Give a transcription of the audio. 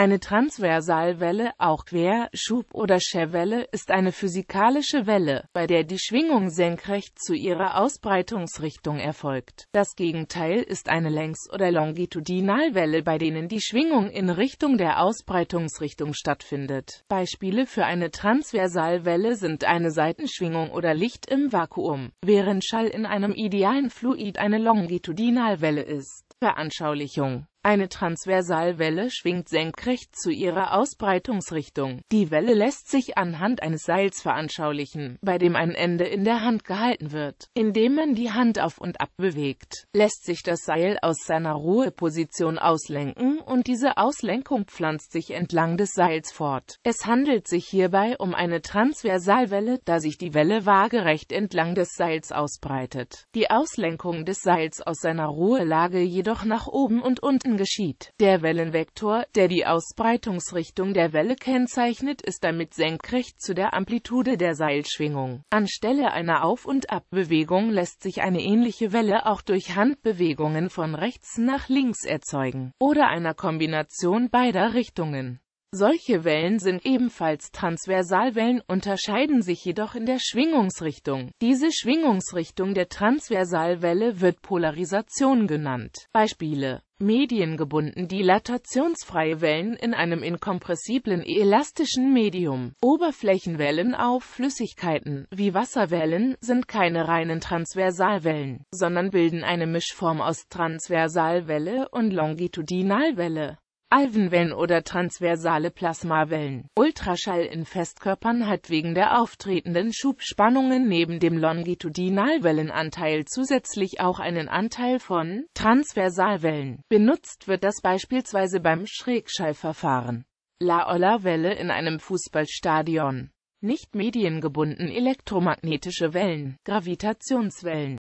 Eine Transversalwelle, auch Quer-, Schub- oder Scherwelle, ist eine physikalische Welle, bei der die Schwingung senkrecht zu ihrer Ausbreitungsrichtung erfolgt. Das Gegenteil ist eine Längs- oder Longitudinalwelle, bei denen die Schwingung in Richtung der Ausbreitungsrichtung stattfindet. Beispiele für eine Transversalwelle sind eine Seitenschwingung oder Licht im Vakuum, während Schall in einem idealen Fluid eine Longitudinalwelle ist. Veranschaulichung eine Transversalwelle schwingt senkrecht zu ihrer Ausbreitungsrichtung. Die Welle lässt sich anhand eines Seils veranschaulichen, bei dem ein Ende in der Hand gehalten wird. Indem man die Hand auf und ab bewegt, lässt sich das Seil aus seiner Ruheposition auslenken und diese Auslenkung pflanzt sich entlang des Seils fort. Es handelt sich hierbei um eine Transversalwelle, da sich die Welle waagerecht entlang des Seils ausbreitet. Die Auslenkung des Seils aus seiner Ruhelage jedoch nach oben und unten Sekunden geschieht. Der Wellenvektor, der die Ausbreitungsrichtung der Welle kennzeichnet, ist damit senkrecht zu der Amplitude der Seilschwingung. Anstelle einer Auf- und Abbewegung lässt sich eine ähnliche Welle auch durch Handbewegungen von rechts nach links erzeugen oder einer Kombination beider Richtungen. Solche Wellen sind ebenfalls Transversalwellen, unterscheiden sich jedoch in der Schwingungsrichtung. Diese Schwingungsrichtung der Transversalwelle wird Polarisation genannt. Beispiele Mediengebunden dilatationsfreie Wellen in einem inkompressiblen elastischen Medium. Oberflächenwellen auf Flüssigkeiten, wie Wasserwellen, sind keine reinen Transversalwellen, sondern bilden eine Mischform aus Transversalwelle und Longitudinalwelle. Alvenwellen oder transversale Plasmawellen. Ultraschall in Festkörpern hat wegen der auftretenden Schubspannungen neben dem Longitudinalwellenanteil zusätzlich auch einen Anteil von Transversalwellen. Benutzt wird das beispielsweise beim Schrägschallverfahren. La Olla welle in einem Fußballstadion. Nicht mediengebunden elektromagnetische Wellen, Gravitationswellen